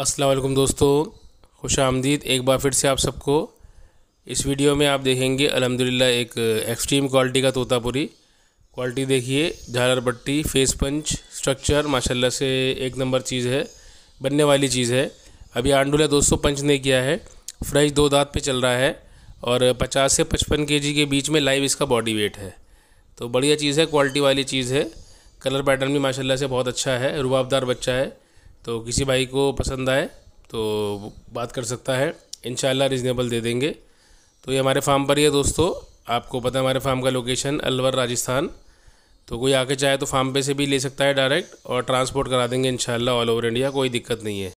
अस्सलाम वालेकुम दोस्तों खुश आमदीद एक बार फिर से आप सबको इस वीडियो में आप देखेंगे अलहमदिल्ला एक एक्सट्रीम क्वालिटी का तोतापुरी क्वालिटी देखिए झालर पट्टी फेस पंच स्ट्रक्चर माशाल्लाह से एक नंबर चीज़ है बनने वाली चीज़ है अभी आंडूला दोस्तों पंच ने किया है फ्रेश दो दांत पे चल रहा है और पचास से पचपन के के बीच में लाइव इसका बॉडी वेट है तो बढ़िया चीज़ है क्वालिटी वाली चीज़ है कलर पैटर्न भी माशाल्लाह से बहुत अच्छा है रुबाबदार बच्चा है तो किसी भाई को पसंद आए तो बात कर सकता है इन रीज़नेबल दे देंगे तो ये हमारे फार्म पर ही है दोस्तों आपको पता है हमारे फार्म का लोकेशन अलवर राजस्थान तो कोई आके चाहे तो फार्म पे से भी ले सकता है डायरेक्ट और ट्रांसपोर्ट करा देंगे इन ऑल ओवर इंडिया कोई दिक्कत नहीं है